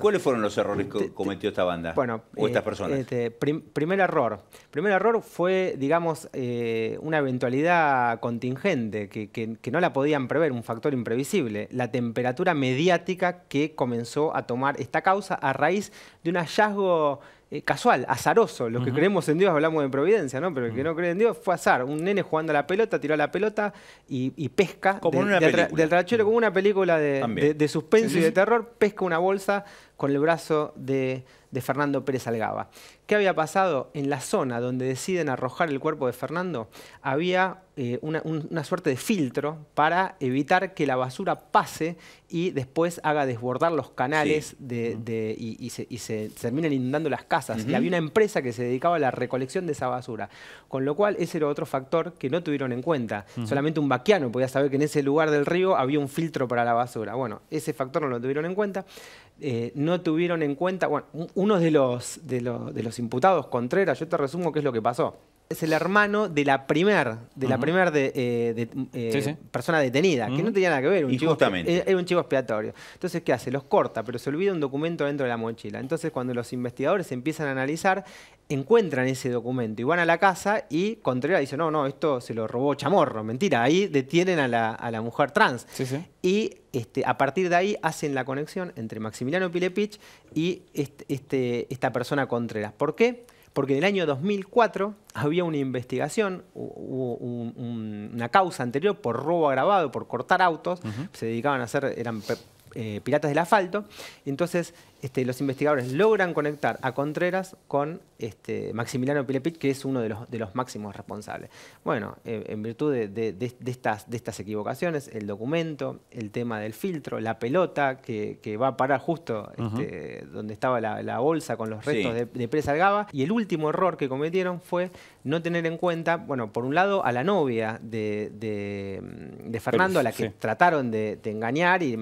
cuáles fueron los errores que cometió esta banda? Bueno, o estas eh, personas. Este, primer error. Primer error fue, digamos, eh, una eventualidad contingente que, no la podían prever, un factor imprevisible. La temperatura mediática que comenzó a tomar esta causa a raíz de un hallazgo eh, casual, azaroso. Los que creemos en Dios hablamos de providencia, ¿no? Pero el que no cree en Dios fue azar. Un nene jugando a la pelota, tiró la pelota y, pesca. Como una película. Del como una película de, suspenso y de terror, pesca una bolsa con el brazo de, Fernando Pérez Algaba. ¿Qué había pasado? En la zona donde deciden arrojar el cuerpo de Fernando había eh, una, suerte de filtro para evitar que la basura pase y después haga desbordar los canales y, se, y inundando las casas. Y había una empresa que se dedicaba a la recolección de esa basura. Con lo cual ese era otro factor que no tuvieron en cuenta. Solamente un vaquiano podía saber que en ese lugar del río había un filtro para la basura. Bueno, ese factor no lo tuvieron en cuenta. Eh, no tuvieron en cuenta, bueno, uno de los, de, los, de los imputados, Contreras, yo te resumo qué es lo que pasó es el hermano de la primera de eh, eh, persona detenida, que no tenía nada que ver. Un eh, Era un chivo expiatorio. Entonces, ¿qué hace? Los corta, pero se olvida un documento dentro de la mochila. Entonces, cuando los investigadores empiezan a analizar, encuentran ese documento y van a la casa y Contreras dice, no, no, esto se lo robó Chamorro, mentira, ahí detienen a la, mujer trans. y este, a partir de ahí hacen la conexión entre Maximiliano Pilepich y este, este, esta persona Contreras. ¿Por qué? porque en el año 2004 había una investigación, una causa anterior por robo agravado, por cortar autos, se dedicaban a hacer, eran eh, piratas del asfalto, entonces este, los investigadores logran conectar a Contreras con este, Maximiliano Pilepit, que es uno de los, máximos responsables. Bueno, eh, en virtud de, estas, equivocaciones, el documento, el tema del filtro, la pelota que, va a parar justo este, donde estaba la, bolsa con los restos de, Presa Algaba, y el último error que cometieron fue no tener en cuenta, bueno, por un lado a la novia de, Fernando, a la que trataron de, engañar y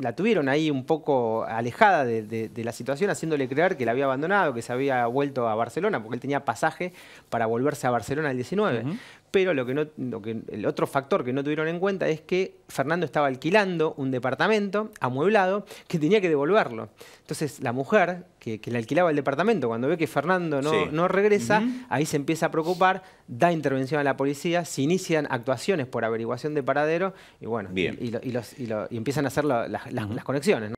la tuvieron ahí un poco alejada de de, la situación, haciéndole creer que la había abandonado, que se había vuelto a Barcelona, porque él tenía pasaje para volverse a Barcelona el 19. Pero lo que no, lo que, el otro factor que no tuvieron en cuenta es que Fernando estaba alquilando un departamento amueblado que tenía que devolverlo. Entonces la mujer que, que le alquilaba el departamento, cuando ve que Fernando no, regresa, ahí se empieza a preocupar, da intervención a la policía, se inician actuaciones por averiguación de paradero y bueno, Bien. Y, los, y, empiezan a hacer las, las conexiones.